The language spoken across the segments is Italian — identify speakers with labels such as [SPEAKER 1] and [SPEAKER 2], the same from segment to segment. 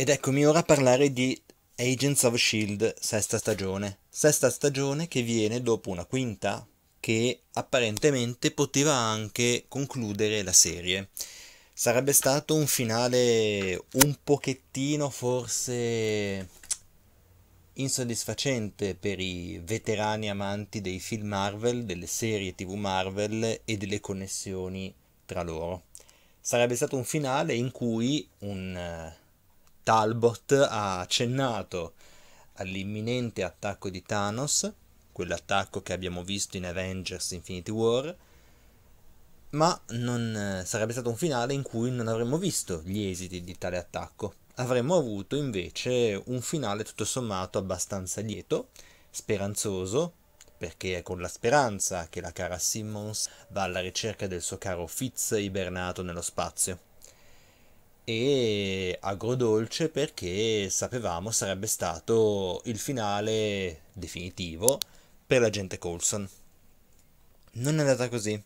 [SPEAKER 1] Ed eccomi ora a parlare di Agents of Shield, sesta stagione. Sesta stagione che viene dopo una quinta che apparentemente poteva anche concludere la serie. Sarebbe stato un finale un pochettino forse insoddisfacente per i veterani amanti dei film Marvel, delle serie TV Marvel e delle connessioni tra loro. Sarebbe stato un finale in cui un eh, Talbot ha accennato all'imminente attacco di Thanos, quell'attacco che abbiamo visto in Avengers Infinity War, ma non eh, sarebbe stato un finale in cui non avremmo visto gli esiti di tale attacco. Avremmo avuto invece un finale tutto sommato abbastanza lieto, speranzoso, perché è con la speranza che la cara Simmons va alla ricerca del suo caro Fitz ibernato nello spazio e agrodolce perché sapevamo sarebbe stato il finale definitivo per la gente Coulson. Non è andata così.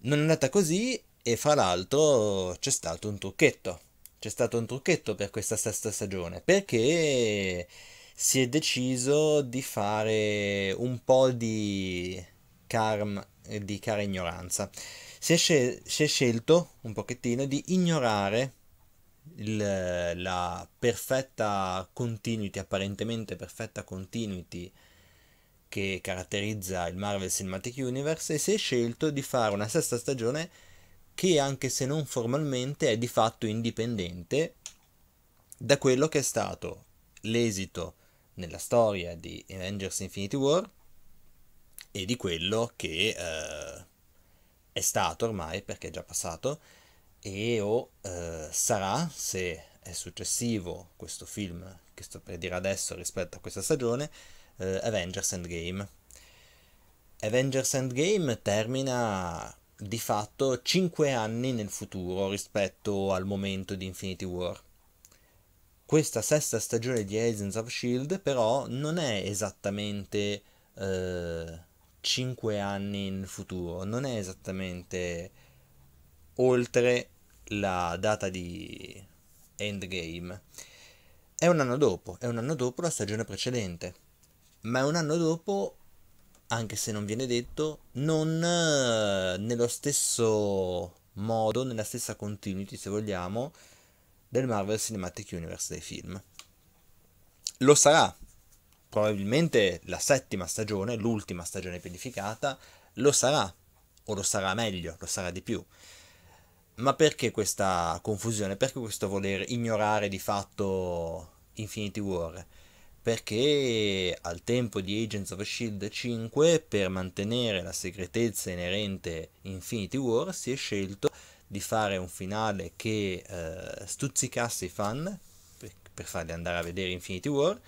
[SPEAKER 1] Non è andata così e fra l'altro c'è stato un trucchetto. C'è stato un trucchetto per questa sesta stagione perché si è deciso di fare un po' di carm di cara ignoranza. Si è, scel- si è scelto un pochettino di ignorare il, la perfetta continuity, apparentemente perfetta continuity che caratterizza il Marvel Cinematic Universe e si è scelto di fare una sesta stagione che anche se non formalmente è di fatto indipendente da quello che è stato l'esito nella storia di Avengers Infinity War e di quello che eh, è stato ormai perché è già passato e o eh, sarà, se è successivo questo film che sto per dire adesso rispetto a questa stagione, eh, Avengers Endgame. Avengers Endgame termina di fatto 5 anni nel futuro rispetto al momento di Infinity War. Questa sesta stagione di Agents of Shield però non è esattamente eh, 5 anni nel futuro, non è esattamente oltre la data di Endgame, è un anno dopo, è un anno dopo la stagione precedente, ma è un anno dopo, anche se non viene detto, non eh, nello stesso modo, nella stessa continuity se vogliamo, del Marvel Cinematic Universe dei film. Lo sarà, probabilmente la settima stagione, l'ultima stagione pianificata, lo sarà, o lo sarà meglio, lo sarà di più. Ma perché questa confusione? Perché questo voler ignorare di fatto Infinity War? Perché al tempo di Agents of Shield 5, per mantenere la segretezza inerente Infinity War, si è scelto di fare un finale che eh, stuzzicasse i fan per, per, farli andare a vedere Infinity War,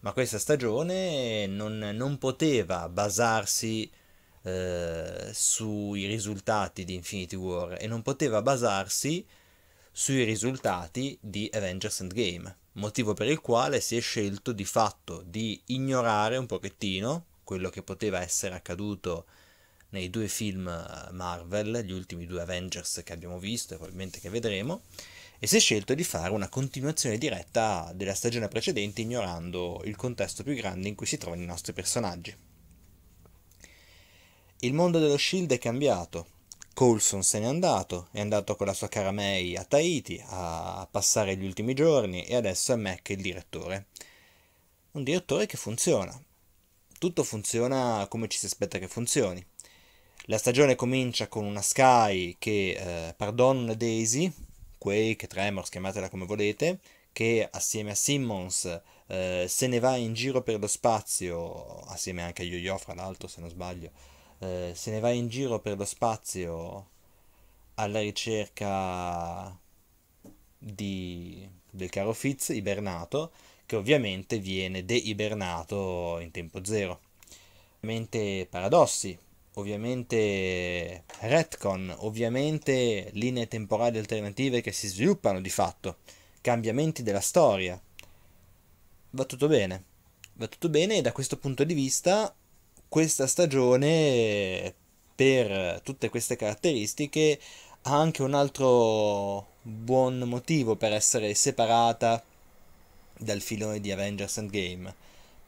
[SPEAKER 1] ma questa stagione non, non poteva basarsi eh, sui risultati di Infinity War e non poteva basarsi sui risultati di Avengers Endgame, motivo per il quale si è scelto di fatto di ignorare un pochettino quello che poteva essere accaduto nei due film eh, Marvel, gli ultimi due Avengers che abbiamo visto e probabilmente che vedremo, e si è scelto di fare una continuazione diretta della stagione precedente ignorando il contesto più grande in cui si trovano i nostri personaggi. Il mondo dello Shield è cambiato. Coulson se n'è andato, è andato con la sua cara May a Tahiti a passare gli ultimi giorni e adesso è Mac il direttore. Un direttore che funziona. Tutto funziona come ci si aspetta che funzioni. La stagione comincia con una Sky che, eh, pardon Daisy, Quake, Tremors, chiamatela come volete, che assieme a Simmons eh, se ne va in giro per lo spazio, assieme anche a Yo-Yo fra l'altro se non sbaglio, eh, se ne va in giro per lo spazio alla ricerca di, del caro Fitz ibernato, che ovviamente viene deibernato in tempo zero. Ovviamente paradossi, ovviamente retcon, ovviamente linee temporali alternative che si sviluppano di fatto, cambiamenti della storia. Va tutto bene, va tutto bene e da questo punto di vista questa stagione, per tutte queste caratteristiche, ha anche un altro buon motivo per essere separata dal filone di Avengers Endgame,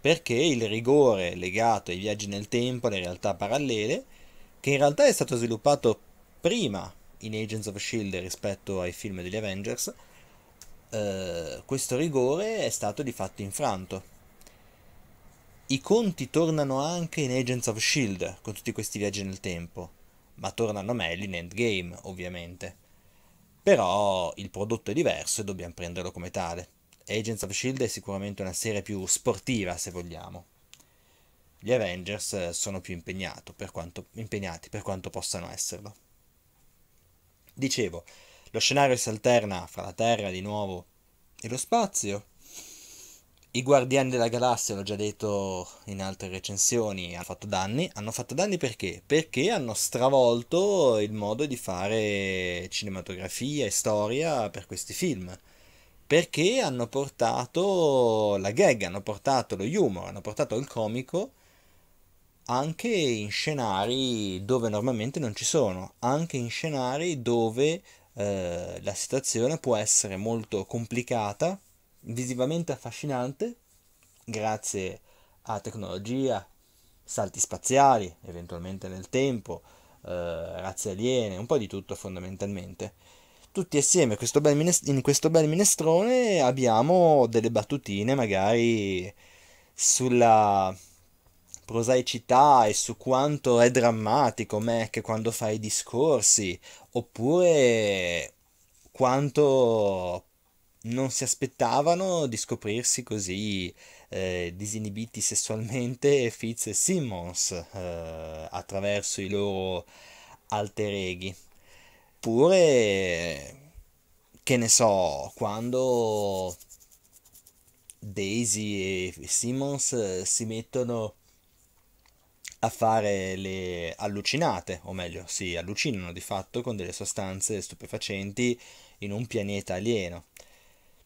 [SPEAKER 1] perché il rigore legato ai viaggi nel tempo, alle realtà parallele, che in realtà è stato sviluppato prima in Agents of Shield rispetto ai film degli Avengers, eh, questo rigore è stato di fatto infranto i conti tornano anche in Agents of Shield, con tutti questi viaggi nel tempo, ma tornano meglio in Endgame, ovviamente. Però il prodotto è diverso e dobbiamo prenderlo come tale. Agents of Shield è sicuramente una serie più sportiva, se vogliamo. Gli Avengers sono più per quanto, impegnati per quanto possano esserlo. Dicevo, lo scenario si alterna fra la Terra di nuovo e lo spazio, i Guardiani della Galassia, l'ho già detto in altre recensioni, hanno fatto danni. Hanno fatto danni perché? Perché hanno stravolto il modo di fare cinematografia e storia per questi film. Perché hanno portato la gag, hanno portato lo humor, hanno portato il comico anche in scenari dove normalmente non ci sono, anche in scenari dove eh, la situazione può essere molto complicata visivamente affascinante, grazie a tecnologia, salti spaziali, eventualmente nel tempo, eh, razze aliene, un po' di tutto fondamentalmente. Tutti assieme questo minest- in questo bel minestrone abbiamo delle battutine magari sulla prosaicità e su quanto è drammatico Mac quando fa i discorsi, oppure quanto non si aspettavano di scoprirsi così eh, disinibiti sessualmente Fitz e Simmons eh, attraverso i loro alter eghi. Oppure, che ne so, quando Daisy e Simmons eh, si mettono a fare le allucinate, o meglio, si allucinano di fatto con delle sostanze stupefacenti in un pianeta alieno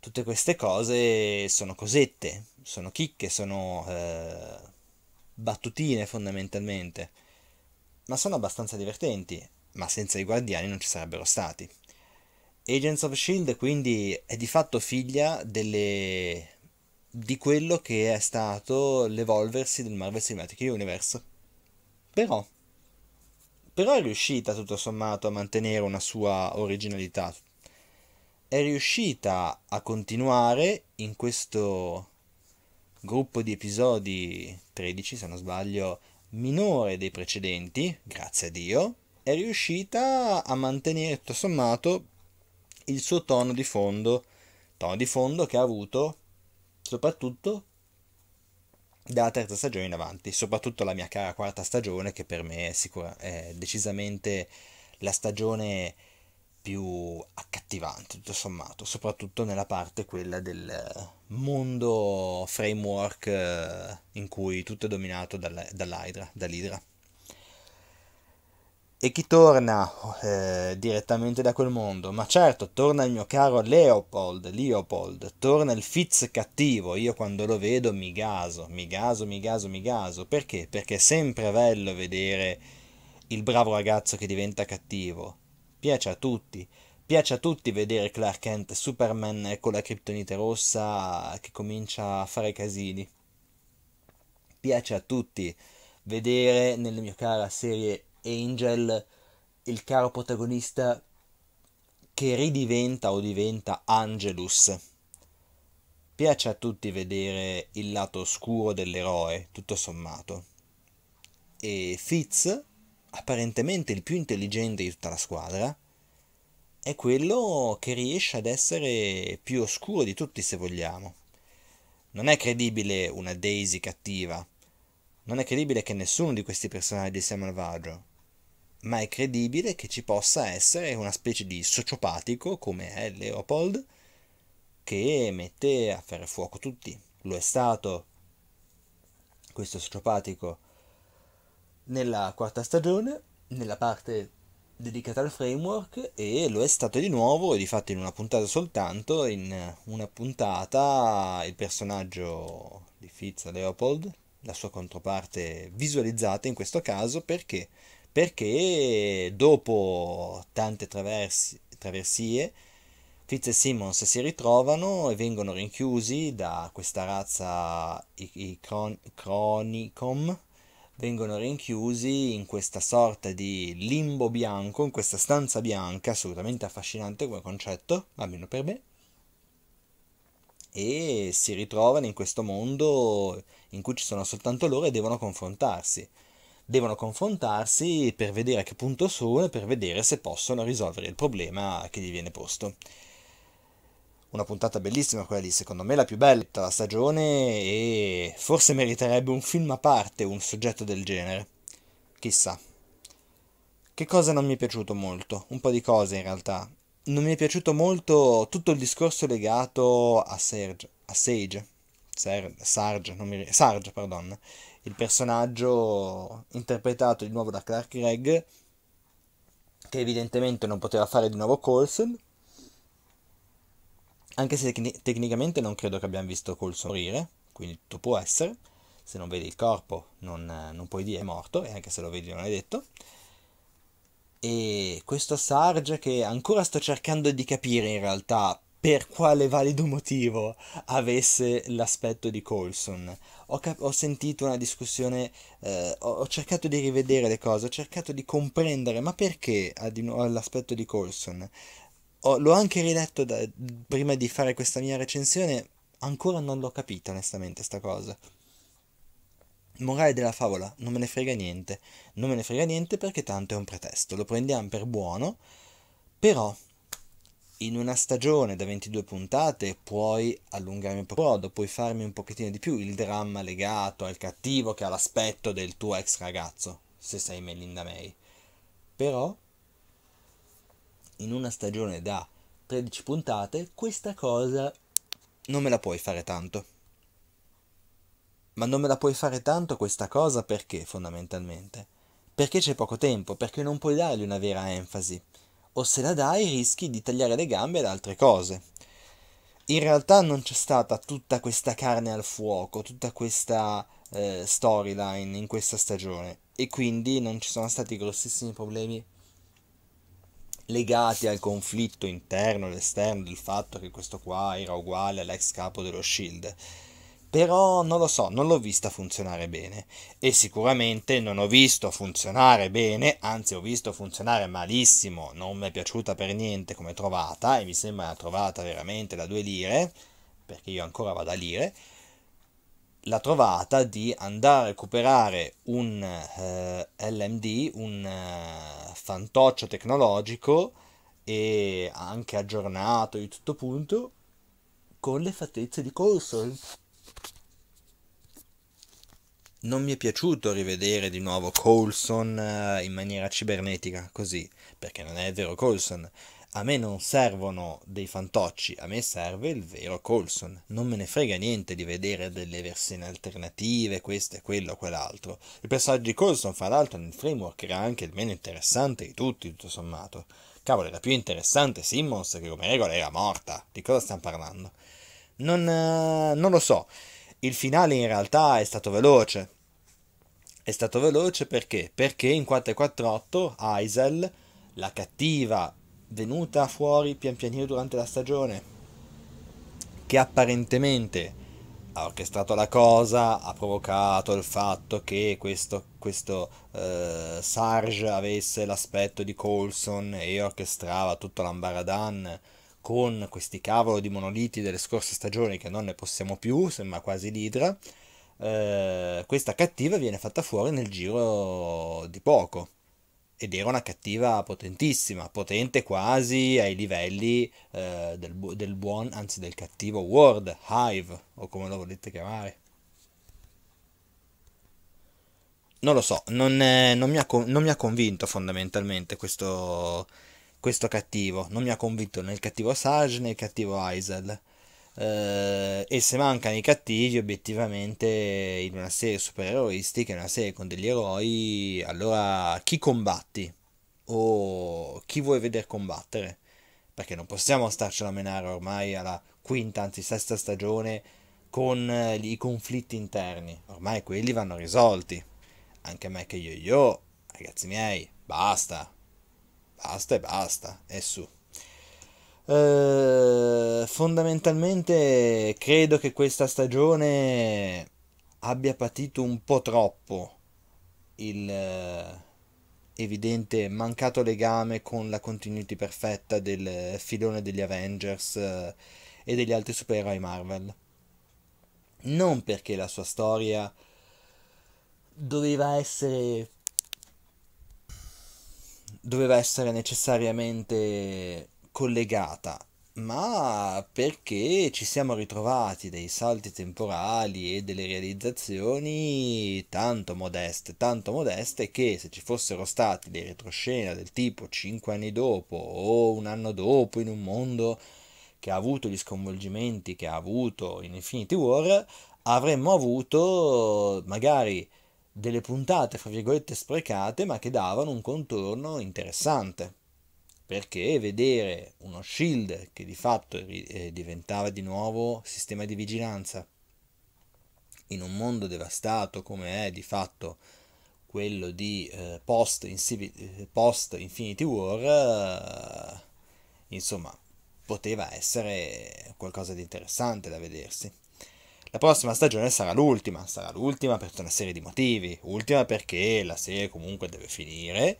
[SPEAKER 1] tutte queste cose sono cosette, sono chicche, sono eh, battutine fondamentalmente, ma sono abbastanza divertenti, ma senza i guardiani non ci sarebbero stati. Agents of Shield quindi è di fatto figlia delle... di quello che è stato l'evolversi del Marvel Cinematic Universe. Però, però è riuscita tutto sommato a mantenere una sua originalità, è riuscita a continuare in questo gruppo di episodi 13, se non sbaglio, minore dei precedenti, grazie a Dio, è riuscita a mantenere tutto sommato il suo tono di fondo, tono di fondo che ha avuto soprattutto dalla terza stagione in avanti, soprattutto la mia cara quarta stagione che per me è, sicura, è decisamente la stagione più accattivante, tutto sommato, soprattutto nella parte quella del mondo framework eh, in cui tutto è dominato dall'Hydra, dall'Hydra. E chi torna eh, direttamente da quel mondo? Ma certo, torna il mio caro Leopold, Leopold, torna il Fitz cattivo, io quando lo vedo mi gaso, mi gaso, mi gaso, mi gaso, perché? Perché è sempre bello vedere il bravo ragazzo che diventa cattivo, piace a tutti. Piace a tutti vedere Clark Kent, Superman con la criptonite rossa che comincia a fare casini. Piace a tutti vedere nella mia cara serie Angel il caro protagonista che ridiventa o diventa Angelus. Piace a tutti vedere il lato oscuro dell'eroe, tutto sommato. E Fitz, apparentemente il più intelligente di tutta la squadra, è quello che riesce ad essere più oscuro di tutti, se vogliamo. Non è credibile una Daisy cattiva, non è credibile che nessuno di questi personaggi sia malvagio, ma è credibile che ci possa essere una specie di sociopatico come è Leopold che mette a ferro fuoco tutti. Lo è stato questo sociopatico nella quarta stagione, nella parte dedicata al framework e lo è stato di nuovo, e di fatto in una puntata soltanto, in eh, una puntata il personaggio di Fitz Leopold, la sua controparte visualizzata in questo caso, perché? Perché dopo tante traversi, traversie Fitz e Simmons si ritrovano e vengono rinchiusi da questa razza, i, i cron, Cronicom, vengono rinchiusi in questa sorta di limbo bianco, in questa stanza bianca, assolutamente affascinante come concetto, almeno per me, e si ritrovano in questo mondo in cui ci sono soltanto loro e devono confrontarsi. Devono confrontarsi per vedere a che punto sono e per vedere se possono risolvere il problema che gli viene posto una puntata bellissima quella lì, secondo me la più bella della stagione e forse meriterebbe un film a parte un soggetto del genere. Chissà. Che cosa non mi è piaciuto molto? Un po' di cose in realtà. Non mi è piaciuto molto tutto il discorso legato a Serge, a Sage, Ser, Sarge, mi, Sarge, pardon, il personaggio interpretato di nuovo da Clark Gregg, che evidentemente non poteva fare di nuovo Coulson, anche se tec- tecnicamente non credo che abbiamo visto Cole morire, quindi tutto può essere. Se non vedi il corpo non, non puoi dire è morto, e anche se lo vedi non hai detto. E questo Sarge che ancora sto cercando di capire in realtà per quale valido motivo avesse l'aspetto di Colson. Ho, cap- ho sentito una discussione, eh, ho-, cercato di rivedere le cose, ho cercato di comprendere, ma perché ha di nuovo l'aspetto di Colson? ho, l'ho anche riletto da, prima di fare questa mia recensione, ancora non l'ho capita onestamente sta cosa. Morale della favola, non me ne frega niente, non me ne frega niente perché tanto è un pretesto, lo prendiamo per buono, però in una stagione da 22 puntate puoi allungarmi un po' brodo, puoi farmi un pochettino di più il dramma legato al cattivo che ha l'aspetto del tuo ex ragazzo, se sei Melinda May. Però in una stagione da 13 puntate, questa cosa non me la puoi fare tanto. Ma non me la puoi fare tanto questa cosa perché, fondamentalmente? Perché c'è poco tempo, perché non puoi dargli una vera enfasi. O se la dai rischi di tagliare le gambe ad altre cose. In realtà non c'è stata tutta questa carne al fuoco, tutta questa eh, storyline in questa stagione. E quindi non ci sono stati grossissimi problemi legati al conflitto interno e esterno del fatto che questo qua era uguale all'ex capo dello Shield. Però non lo so, non l'ho vista funzionare bene e sicuramente non ho visto funzionare bene, anzi ho visto funzionare malissimo, non mi è piaciuta per niente come trovata e mi sembra una trovata veramente da due lire, perché io ancora vado a lire, la trovata di andare a recuperare un eh, LMD, un eh, fantoccio tecnologico e anche aggiornato di tutto punto con le fattezze di Coulson. Non mi è piaciuto rivedere di nuovo Coulson eh, in maniera cibernetica così, perché non è vero Coulson, a me non servono dei fantocci, a me serve il vero Colson. Non me ne frega niente di vedere delle versioni alternative, questo e quello, quell'altro. Il personaggio di Colson, fra l'altro, nel framework era anche il meno interessante di tutti, tutto sommato. Cavolo, era più interessante Simmons, che come regola era morta. Di cosa stiamo parlando? Non, eh, non lo so. Il finale in realtà è stato veloce. È stato veloce perché? Perché in 448 Isel, la cattiva venuta fuori pian pianino durante la stagione, che apparentemente ha orchestrato la cosa, ha provocato il fatto che questo, questo eh, Sarge avesse l'aspetto di Colson e orchestrava tutto l'ambaradan con questi cavolo di monoliti delle scorse stagioni che non ne possiamo più, sembra quasi l'idra, eh, questa cattiva viene fatta fuori nel giro di poco ed era una cattiva potentissima, potente quasi ai livelli eh, del, bu- del buon, anzi del cattivo World, Hive, o come lo volete chiamare. non lo so, non, eh, non, mi, ha, non mi, ha, convinto fondamentalmente questo, questo, cattivo, non mi ha convinto né il cattivo Sarge né il cattivo Aizel eh, e se mancano i cattivi obiettivamente in una serie supereroistica, in una serie con degli eroi, allora chi combatti? O chi vuoi vedere combattere? Perché non possiamo starcela a menare ormai alla quinta, anzi sesta stagione con eh, i conflitti interni. Ormai quelli vanno risolti. Anche me che io io, ragazzi miei, basta. Basta e basta. E su. Eh, fondamentalmente credo che questa stagione abbia patito un po' troppo il eh, evidente mancato legame con la continuity perfetta del filone degli Avengers eh, e degli altri supereroi Marvel. Non perché la sua storia doveva essere doveva essere necessariamente collegata, ma perché ci siamo ritrovati dei salti temporali e delle realizzazioni tanto modeste, tanto modeste che se ci fossero stati dei retroscena del tipo 5 anni dopo o un anno dopo in un mondo che ha avuto gli sconvolgimenti che ha avuto in Infinity War, avremmo avuto magari delle puntate, fra virgolette, sprecate, ma che davano un contorno interessante perché vedere uno shield che di fatto eh, diventava di nuovo sistema di vigilanza in un mondo devastato come è di fatto quello di eh, post, in, eh, post, Infinity War, eh, insomma, poteva essere qualcosa di interessante da vedersi. La prossima stagione sarà l'ultima, sarà l'ultima per tutta una serie di motivi, ultima perché la serie comunque deve finire,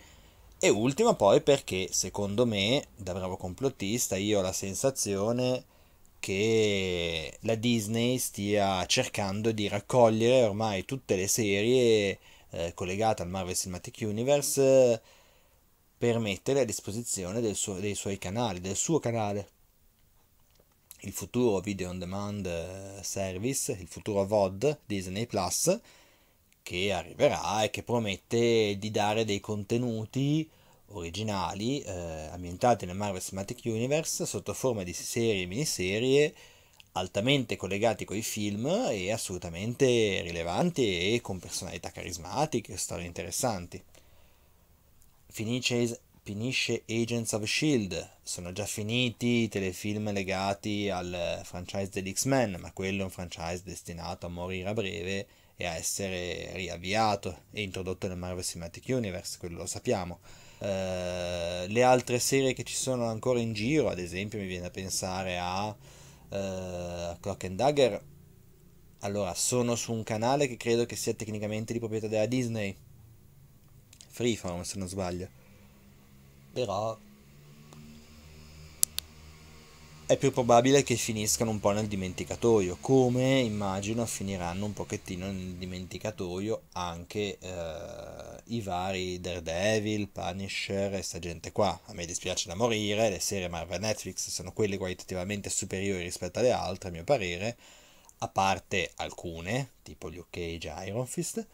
[SPEAKER 1] e ultima poi perché secondo me, da bravo complottista, io ho la sensazione che la Disney stia cercando di raccogliere ormai tutte le serie eh, collegate al Marvel Cinematic Universe eh, per mettere a disposizione suo, dei suoi canali, del suo canale. Il futuro video on demand eh, service, il futuro VOD Disney Plus, che arriverà e che promette di dare dei contenuti originali eh, ambientati nel Marvel Cinematic Universe sotto forma di serie e miniserie altamente collegati con i film e assolutamente rilevanti e con personalità carismatiche, e storie interessanti. Finisce, finisce Agents of Shield, sono già finiti i telefilm legati al franchise degli X-Men, ma quello è un franchise destinato a morire a breve e a essere riavviato e introdotto nel Marvel Cinematic Universe, quello lo sappiamo. Uh, le altre serie che ci sono ancora in giro, ad esempio, mi viene a pensare a uh, Clock and Dagger. Allora, sono su un canale che credo che sia tecnicamente di proprietà della Disney. Freeform, se non sbaglio. Però è più probabile che finiscano un po' nel dimenticatoio, come immagino finiranno un pochettino nel dimenticatoio anche eh, i vari Daredevil, Punisher e questa gente qua. A me dispiace da morire, le serie Marvel Netflix sono quelle qualitativamente superiori rispetto alle altre, a mio parere, a parte alcune, tipo gli UK e Iron Fist,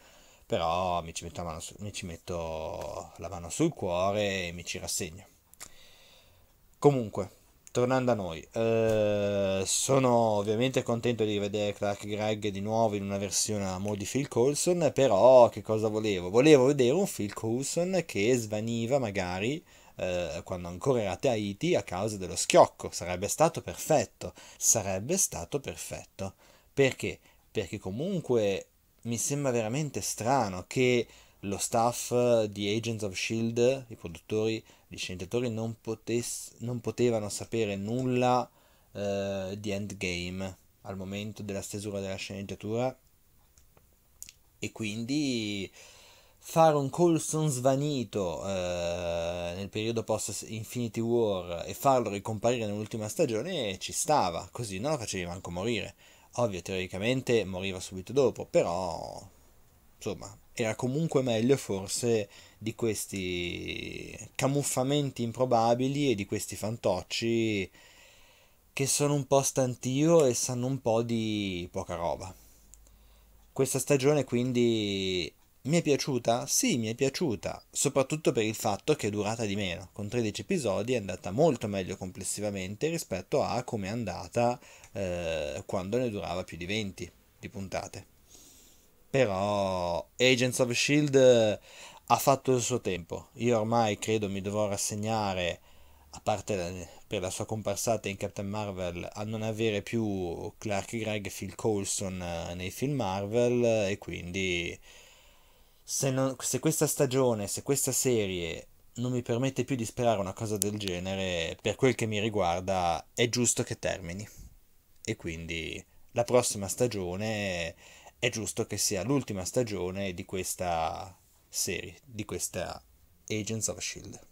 [SPEAKER 1] però mi ci, mano, mi ci metto la mano sul cuore e mi ci rassegno. Comunque, tornando a noi, eh, sono ovviamente contento di vedere Clark Gregg di nuovo in una versione a mo' di Phil Coulson, però che cosa volevo? Volevo vedere un Phil Coulson che svaniva magari eh, quando ancora era a Tahiti a causa dello schiocco, sarebbe stato perfetto, sarebbe stato perfetto. Perché? Perché comunque mi sembra veramente strano che lo staff di Agents of Shield, i produttori, gli sceneggiatori non, potess- non potevano sapere nulla eh, di Endgame al momento della stesura della sceneggiatura e quindi fare un Colson svanito eh, nel periodo post Infinity War e farlo ricomparire nell'ultima stagione ci stava, così non lo facevi manco morire. Ovvio, teoricamente moriva subito dopo, però insomma era comunque meglio forse di questi camuffamenti improbabili e di questi fantocci che sono un po' stantio e sanno un po' di poca roba. Questa stagione quindi mi è piaciuta? Sì, mi è piaciuta, soprattutto per il fatto che è durata di meno. Con 13 episodi è andata molto meglio complessivamente rispetto a come è andata eh, quando ne durava più di 20 di puntate. Però Agents of Shield ha fatto il suo tempo. Io ormai credo mi dovrò rassegnare, a parte per la sua comparsata in Captain Marvel, a non avere più Clark Gregg e Phil Coulson eh, nei film Marvel e quindi se, non, se questa stagione, se questa serie non mi permette più di sperare una cosa del genere, per quel che mi riguarda è giusto che termini. E quindi la prossima stagione è giusto che sia l'ultima stagione di questa serie, di questa Agents of Shield.